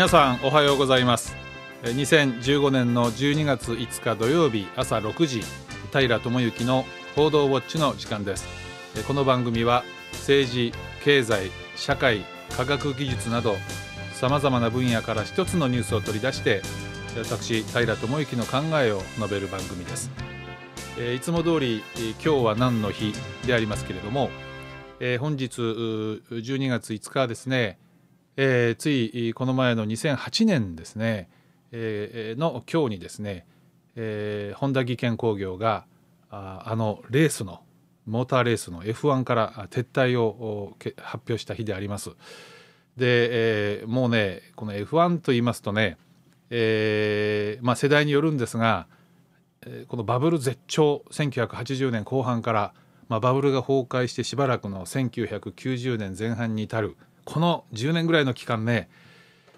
皆さんおはようございます2015年の12月5日土曜日朝6時平智之の報道ウォッチの時間ですこの番組は政治経済社会科学技術などさまざまな分野から一つのニュースを取り出して私平智之の考えを述べる番組ですいつも通り今日は何の日でありますけれども本日12月5日ですねえー、ついこの前の2008年ですね、えー、の今日にですね、えー、本田技研工業がああのレースのモーターレースの F1 から撤退を発表した日であります。で、えー、もうねこの F1 と言いますとね、えーまあ、世代によるんですがこのバブル絶頂1980年後半から、まあ、バブルが崩壊してしばらくの1990年前半に至るこの10年ぐらいの期間ね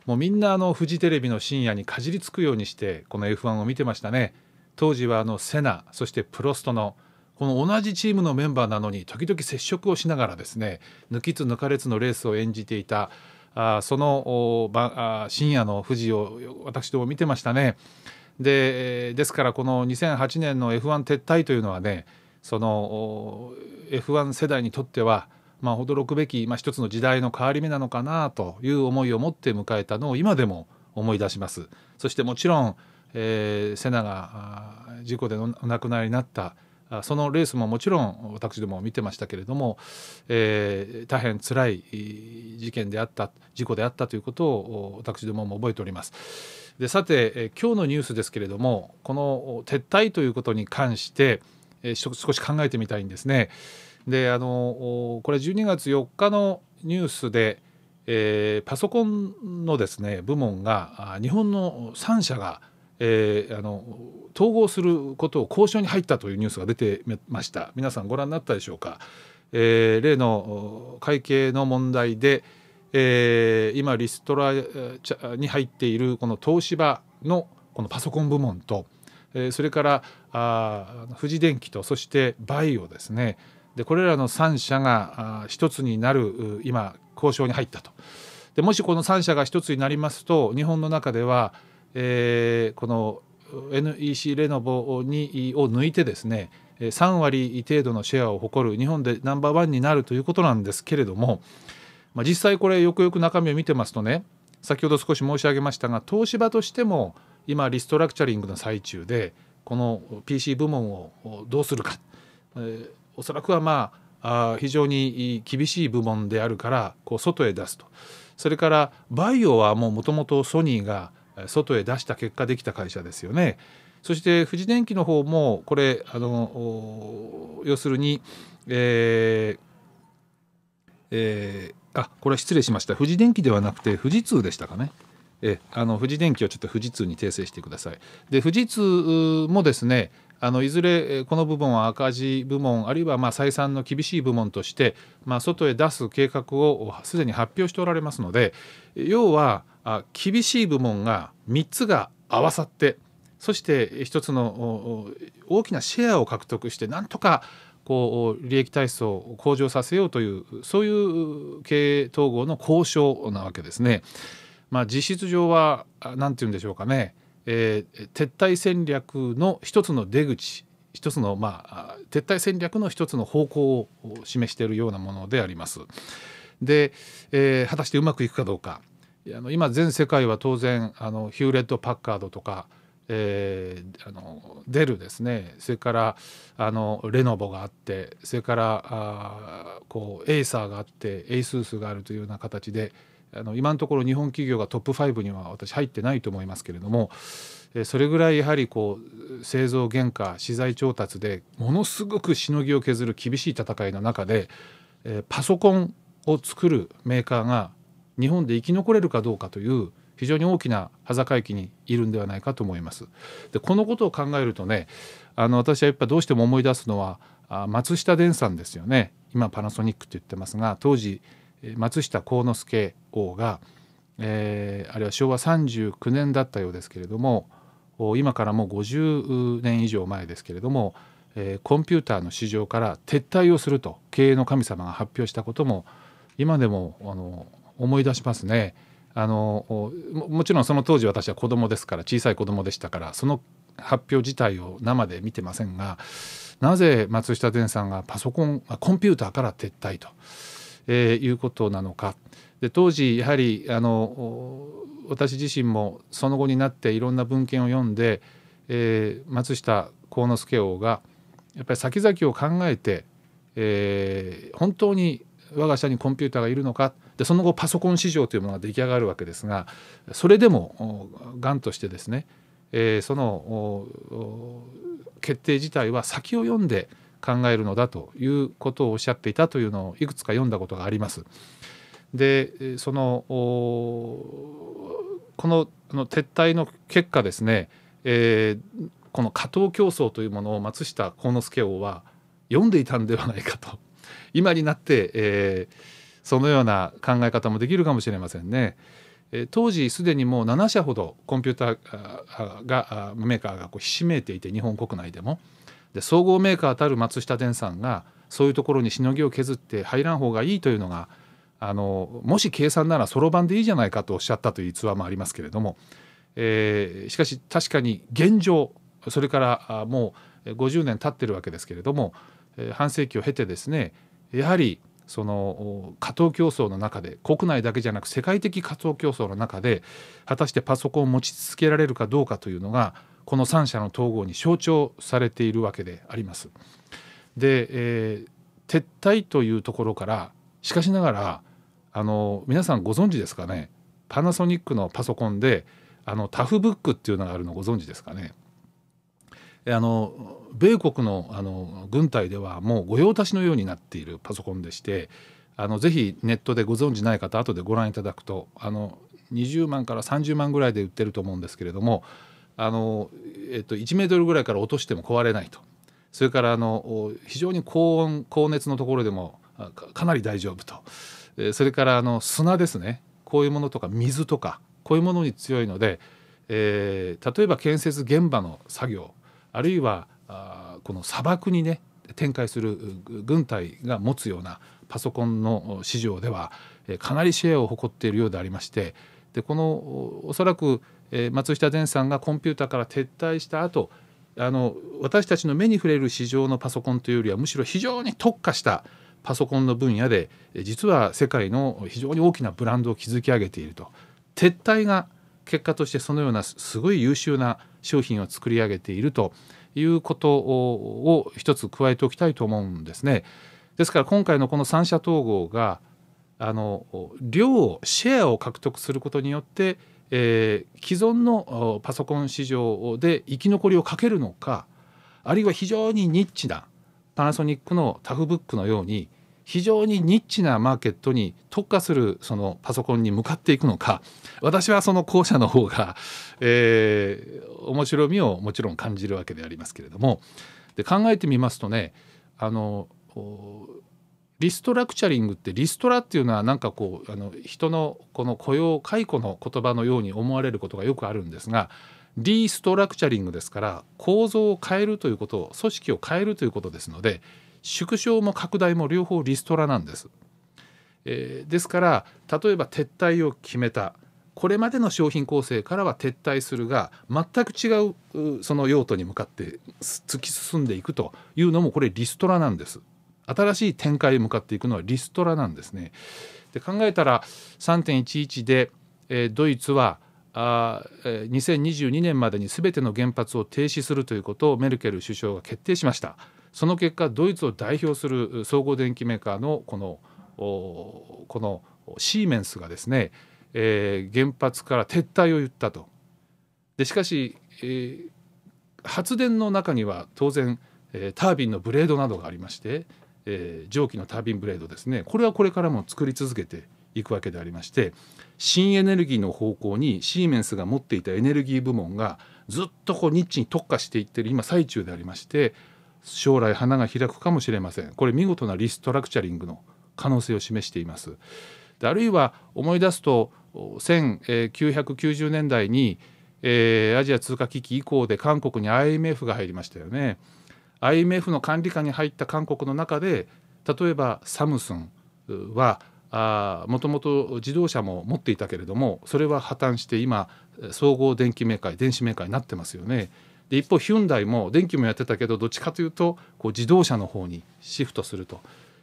もうみんなあのフジテレビの深夜にかじりつくようにしてこの F1 を見てましたね当時はあのセナそしてプロストのこの同じチームのメンバーなのに時々接触をしながらですね抜きつ抜かれつのレースを演じていたあそのあ深夜の富士を私ども見てましたねでですからこの2008年の F1 撤退というのはねその F1 世代にとってはまあ、驚くべき、まあ、一つの時代の変わり目なのかなという思いを持って迎えたのを今でも思い出します。そしてもちろん、えー、瀬名が事故でお亡くなりになったそのレースももちろん私ども見てましたけれども、えー、大変つらい事件であった事故であったということを私どもも覚えております。でさて、えー、今日のニュースですけれどもこの撤退ということに関して、えー、少し考えてみたいんですね。であのこれ12月4日のニュースで、えー、パソコンのですね部門が日本の3社が、えー、あの統合することを交渉に入ったというニュースが出てました皆さんご覧になったでしょうか、えー、例の会計の問題で、えー、今リストラに入っているこの東芝のこのパソコン部門と、えー、それからあ富士電機とそしてバイオですねでこれらの3社が1つになる今交渉に入ったとでもしこの3社が1つになりますと日本の中では、えー、この NEC レノボにを抜いてですね3割程度のシェアを誇る日本でナンバーワンになるということなんですけれども、まあ、実際これよくよく中身を見てますとね先ほど少し申し上げましたが東芝としても今リストラクチャリングの最中でこの PC 部門をどうするか、えーおそらくはまあ非常に厳しい部門であるからこう外へ出すとそれからバイオはもうもともとソニーが外へ出した結果できた会社ですよね。そして富士電機の方もこれあの要するに、えーえー、あこれは失礼しました富士電機ではなくて富士通でしたかね。えあの富士電機をちょっと富士通に訂正してください。で富士通もですねあのいずれこの部分は赤字部門あるいはま採算の厳しい部門として、ま外へ出す計画をすでに発表しておられますので要は厳しい部門が3つが合わさってそして1つの大きなシェアを獲得してなんとかこう利益体質を向上させようというそういう経営統合の交渉なわけですね。まあ、実質上は何て言うんでしょうかね、えー、撤退戦略の一つの出口一つの、まあ、撤退戦略の一つの方向を示しているようなものであります。で、えー、果たしてうまくいくかどうかあの今全世界は当然あのヒューレッド・パッカードとか、えー、あのデルですねそれからあのレノボがあってそれからあこうエイサーがあってエイスースがあるというような形で。あの今のところ日本企業がトップ5には私入ってないと思いますけれどもえそれぐらいやはりこう製造原価資材調達でものすごくしのぎを削る厳しい戦いの中でえパソコンを作るメーカーが日本で生き残れるかどうかという非常に大きな端境期にいるんではないかと思います。でこのことを考えるとねあの私はやっぱどうしても思い出すのはあ松下電産ですよね今パナソニックって言ってますが当時松下幸之助王が、えー、あれは昭和39年だったようですけれども今からもう50年以上前ですけれども、えー、コンピューターの市場から撤退をすると経営の神様が発表したことも今でもあの思い出しますねあのもちろんその当時私は子供ですから小さい子供でしたからその発表自体を生で見てませんがなぜ松下電さんがパソコンコンピューターから撤退と。えいうことなのかで当時やはりあの私自身もその後になっていろんな文献を読んで、えー、松下幸之助王がやっぱり先々を考えて、えー、本当に我が社にコンピューターがいるのかでその後パソコン市場というものが出来上がるわけですがそれでもがんとしてですね、えー、その決定自体は先を読んで、考えるのだということをおっしゃっていたというのをいくつか読んだことがあります。でそのこの撤退の結果ですね、えー、この加藤競争というものを松下幸之助王は読んでいたんではないかと 今になって、えー、そのような考え方もできるかもしれませんね。当時すでにもう7社ほどコンピューターがメーカーがこうひしめいていて日本国内でもで総合メーカーたる松下電産がそういうところにしのぎを削って入らん方がいいというのがあのもし計算ならそろばんでいいじゃないかとおっしゃったという逸話もありますけれども、えー、しかし確かに現状それからもう50年経ってるわけですけれども半世紀を経てですねやはりその過当競争の中で国内だけじゃなく世界的過当競争の中で果たしてパソコンを持ち続けられるかどうかというのがこの3者の統合に象徴されているわけであります。で、えー、撤退というところからしかしながらあの皆さんご存知ですかねパナソニックのパソコンであのタフブックっていうのがあるのご存知ですかねあの米国のあの軍隊ではもう御用達のようになっているパソコンでしてあのぜひネットでご存知ない方後でご覧いただくとあの20万から30万ぐらいで売ってると思うんですけれどもあの、えっと、1メートルぐらいから落としても壊れないとそれからあの非常に高温高熱のところでもかなり大丈夫と、えそれからあの砂ですねこういうものとか水とかこういうものに強いので、えー、例えば建設現場の作業あるいはあこの砂漠にね展開する軍隊が持つようなパソコンの市場ではかなりシェアを誇っているようでありましてでこのおそらくえー、松下前さんがコンピューターから撤退した後あの私たちの目に触れる市場のパソコンというよりはむしろ非常に特化したパソコンの分野で実は世界の非常に大きなブランドを築き上げていると撤退が結果としてそのようなすごい優秀な商品を作り上げているということを一つ加えておきたいと思うんですね。ですから今回のこの三者統合があの量シェアを獲得することによってえー、既存のパソコン市場で生き残りをかけるのかあるいは非常にニッチなパナソニックのタフブックのように非常にニッチなマーケットに特化するそのパソコンに向かっていくのか私はその後者の方が、えー、面白みをもちろん感じるわけでありますけれどもで考えてみますとねあのリストラクチャリングってリストラっていうのはなんかこうあの人のこの雇用解雇の言葉のように思われることがよくあるんですがリストラクチャリングですから構造を変えるということを組織を変えるということですので縮小も拡大も両方リストラなんです。えー、ですから例えば撤退を決めたこれまでの商品構成からは撤退するが全く違うその用途に向かって突き進んでいくというのもこれリストラなんです。新しい展開へ向かっていくのはリストラなんですね。で考えたら3.11で、えー、ドイツはあ2022年までに全ての原発を停止するということをメルケル首相が決定しました。その結果ドイツを代表する総合電機メーカーのこのこのシーメンスがですね、えー、原発から撤退を言ったと。でしかし、えー、発電の中には当然、えー、タービンのブレードなどがありましてえー、蒸気のタービンブレードですねこれはこれからも作り続けていくわけでありまして新エネルギーの方向にシーメンスが持っていたエネルギー部門がずっとこうニッチに特化していってる今最中でありまして将来花が開くかもしれませんこれ見事なリストラクチャリングの可能性を示しています。あるいは思い出すと1990年代に、えー、アジア通貨危機以降で韓国に IMF が入りましたよね。IMF の管理下に入った韓国の中で例えばサムスンはもともと自動車も持っていたけれどもそれは破綻して今総合電気メーカー電子メーカーになってますよね。で一方ヒュンダイも電気もやってたけどどっちかというとこう自動車の方にシフトすると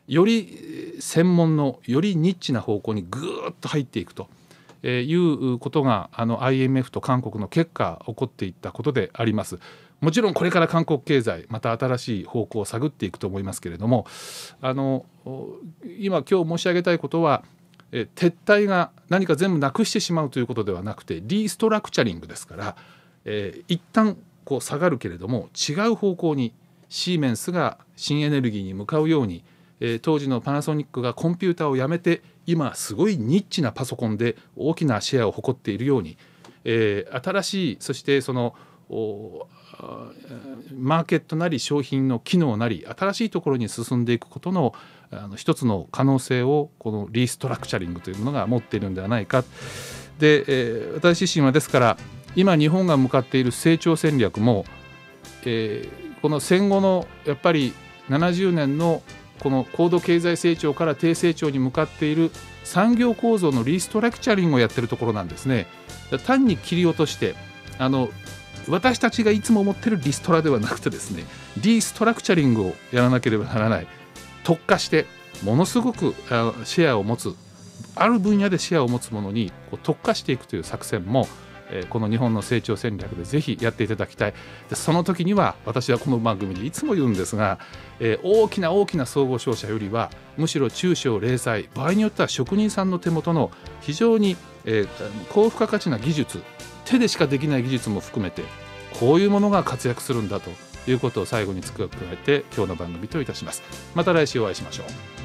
より専門のよりニッチな方向にぐーっと入っていくと。いうことがあの IMF と韓国の結果起こっていったことであります。もちろんこれから韓国経済また新しい方向を探っていくと思いますけれどもあの今今日申し上げたいことはえ撤退が何か全部なくしてしまうということではなくてリストラクチャリングですから、えー、一旦こう下がるけれども違う方向にシーメンスが新エネルギーに向かうように、えー、当時のパナソニックがコンピューターをやめて今すごいニッチなパソコンで大きなシェアを誇っているように、えー、新しいそしてそのマーケットなり商品の機能なり新しいところに進んでいくことのあの一つの可能性をこのリストラクチャリングというものが持っているんではないかで、えー、私自身はですから今日本が向かっている成長戦略も、えー、この戦後のやっぱり70年のこの高度経済成長から低成長に向かっている産業構造のリストラクチャリングをやってるところなんですね。単に切り落としてあの私たちがいつも思ってるリストラではなくてですねディストラクチャリングをやらなければならない特化してものすごくシェアを持つある分野でシェアを持つものに特化していくという作戦もこの日本の成長戦略でぜひやっていただきたいでその時には私はこの番組でいつも言うんですが、大きな大きな総合商社よりはむしろ中小零細場合によっては職人さんの手元の非常に、高付加価値な技術手でしかできない技術も含めてこういうものが活躍するんだということを最後に付け加えて今日の番組といたしますまた来週お会いしましょう